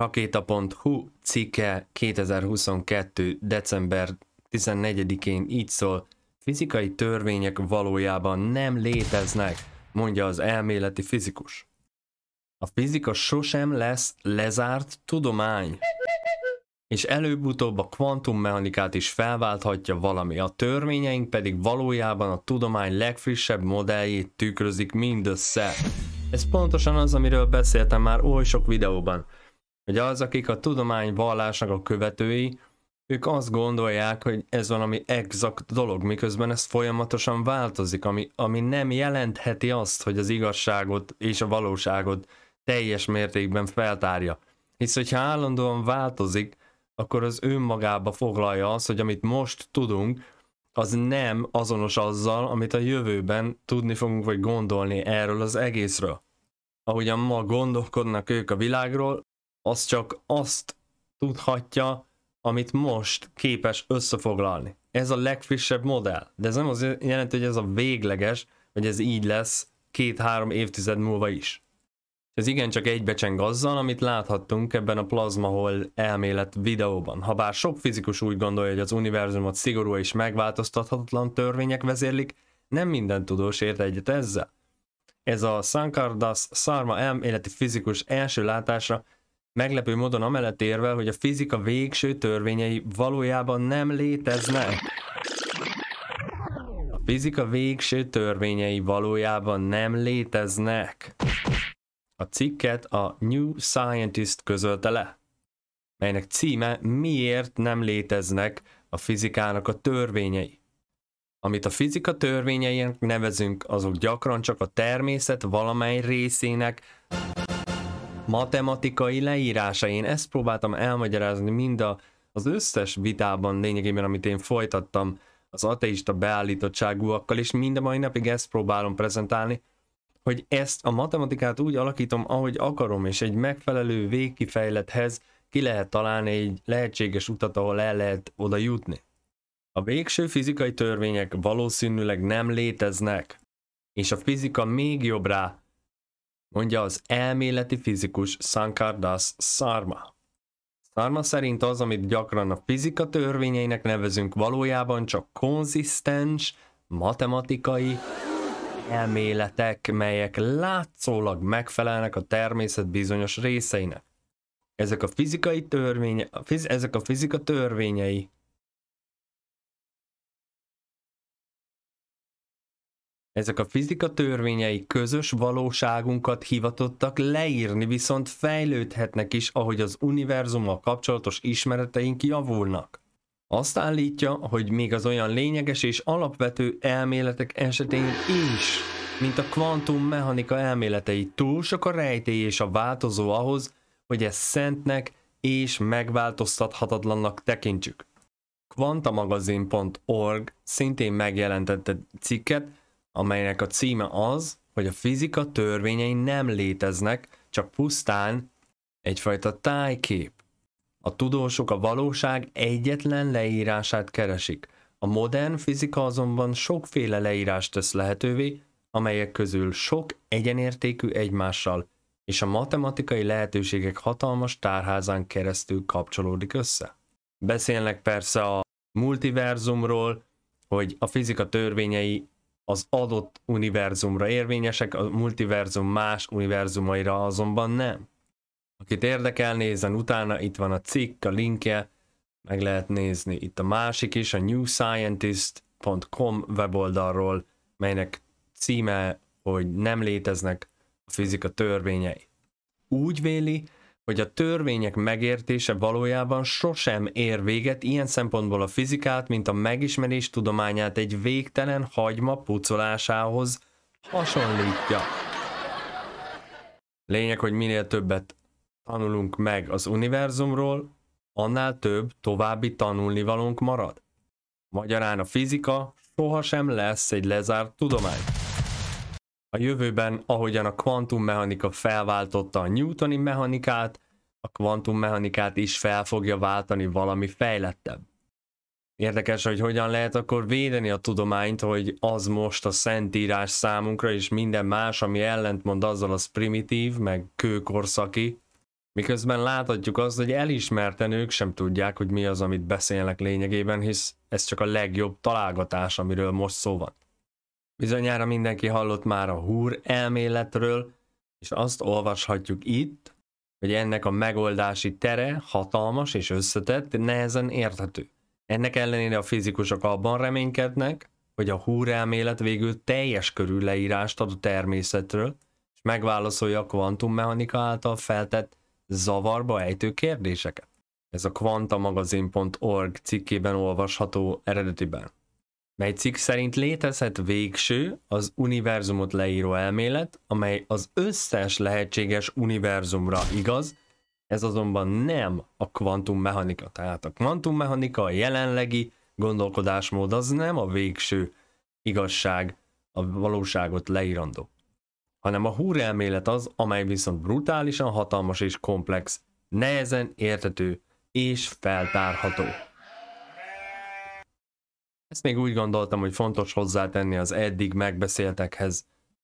Rakéta.hu cikke 2022. december 14-én így szól, fizikai törvények valójában nem léteznek, mondja az elméleti fizikus. A fizika sosem lesz lezárt tudomány. És előbb-utóbb a kvantummechanikát is felválthatja valami, a törvényeink pedig valójában a tudomány legfrissebb modelljét tükrözik mindössze. Ez pontosan az, amiről beszéltem már oly sok videóban hogy az, akik a tudomány vallásnak a követői, ők azt gondolják, hogy ez valami exakt dolog, miközben ez folyamatosan változik, ami, ami nem jelentheti azt, hogy az igazságot és a valóságot teljes mértékben feltárja. Hisz, hogyha állandóan változik, akkor az önmagába foglalja azt, hogy amit most tudunk, az nem azonos azzal, amit a jövőben tudni fogunk, vagy gondolni erről az egészről. Ahogyan ma gondolkodnak ők a világról, az csak azt tudhatja, amit most képes összefoglalni. Ez a legfrissebb modell, de ez nem az jelenti, hogy ez a végleges, hogy ez így lesz két-három évtized múlva is. Ez igencsak egybecseng azzal, amit láthattunk ebben a hol elmélet videóban. Habár sok fizikus úgy gondolja, hogy az univerzumot szigorú és megváltoztathatatlan törvények vezérlik, nem minden tudós ért egyet ezzel. Ez a Sankardas Sarma elméleti fizikus első látásra Meglepő módon amellett érvel, hogy a fizika végső törvényei valójában nem léteznek. A fizika végső törvényei valójában nem léteznek. A cikket a New Scientist közölte le, melynek címe Miért nem léteznek a fizikának a törvényei. Amit a fizika törvényeinek nevezünk, azok gyakran csak a természet valamely részének matematikai leírása. Én ezt próbáltam elmagyarázni mind a, az összes vitában lényegében, amit én folytattam az ateista beállítottságúakkal, és mind a mai napig ezt próbálom prezentálni, hogy ezt a matematikát úgy alakítom, ahogy akarom, és egy megfelelő végkifejlethez ki lehet találni egy lehetséges utat, ahol el lehet oda jutni. A végső fizikai törvények valószínűleg nem léteznek, és a fizika még jobb rá, mondja az elméleti fizikus Sankar Das Sarma. Sarma szerint az, amit gyakran a fizika törvényeinek nevezünk, valójában csak konzisztens, matematikai elméletek, melyek látszólag megfelelnek a természet bizonyos részeinek. Ezek a fizikai törvény, fiz, ezek a fizika törvényei Ezek a fizika törvényei közös valóságunkat hivatottak leírni, viszont fejlődhetnek is, ahogy az univerzummal kapcsolatos ismereteink javulnak. Azt állítja, hogy még az olyan lényeges és alapvető elméletek esetén is, mint a kvantummechanika elméletei, túl sok a rejtély és a változó ahhoz, hogy ezt szentnek és megváltoztathatatlannak tekintsük. Kvantamagazin.org szintén megjelentette cikket, amelynek a címe az, hogy a fizika törvényei nem léteznek, csak pusztán egyfajta tájkép. A tudósok a valóság egyetlen leírását keresik. A modern fizika azonban sokféle leírást tesz lehetővé, amelyek közül sok egyenértékű egymással, és a matematikai lehetőségek hatalmas tárházán keresztül kapcsolódik össze. Beszélnek persze a multiverzumról, hogy a fizika törvényei az adott univerzumra érvényesek, a multiverzum más univerzumaira azonban nem. Akit érdekel, nézzen utána, itt van a cikk, a linkje, meg lehet nézni. Itt a másik is, a newscientist.com weboldalról, melynek címe, hogy nem léteznek a fizika törvényei. Úgy véli, hogy a törvények megértése valójában sosem ér véget ilyen szempontból a fizikát, mint a megismerés tudományát egy végtelen hagyma pucolásához hasonlítja. Lényeg, hogy minél többet tanulunk meg az univerzumról, annál több további tanulnivalónk marad. Magyarán a fizika sohasem lesz egy lezárt tudomány a jövőben, ahogyan a kvantummechanika felváltotta a newtoni mechanikát, a kvantummechanikát is fel fogja váltani valami fejlettebb. Érdekes, hogy hogyan lehet akkor védeni a tudományt, hogy az most a szentírás számunkra, és minden más, ami ellentmond azzal az primitív, meg kőkorszaki, miközben láthatjuk azt, hogy elismerten ők sem tudják, hogy mi az, amit beszélnek lényegében, hisz ez csak a legjobb találgatás, amiről most szó van. Bizonyára mindenki hallott már a húr elméletről, és azt olvashatjuk itt, hogy ennek a megoldási tere hatalmas és összetett, nehezen érthető. Ennek ellenére a fizikusok abban reménykednek, hogy a húr elmélet végül teljes körű leírást ad a természetről, és megválaszolja a kvantummechanika által feltett zavarba ejtő kérdéseket. Ez a kvantamagazin.org cikkében olvasható eredetiben mely cikk szerint létezhet végső, az univerzumot leíró elmélet, amely az összes lehetséges univerzumra igaz, ez azonban nem a kvantummechanika. Tehát a kvantummechanika, a jelenlegi gondolkodásmód az nem a végső igazság, a valóságot leírandó, hanem a húr elmélet az, amely viszont brutálisan hatalmas és komplex, nehezen értető és feltárható. Ezt még úgy gondoltam, hogy fontos hozzátenni az eddig megbeszéltekhez,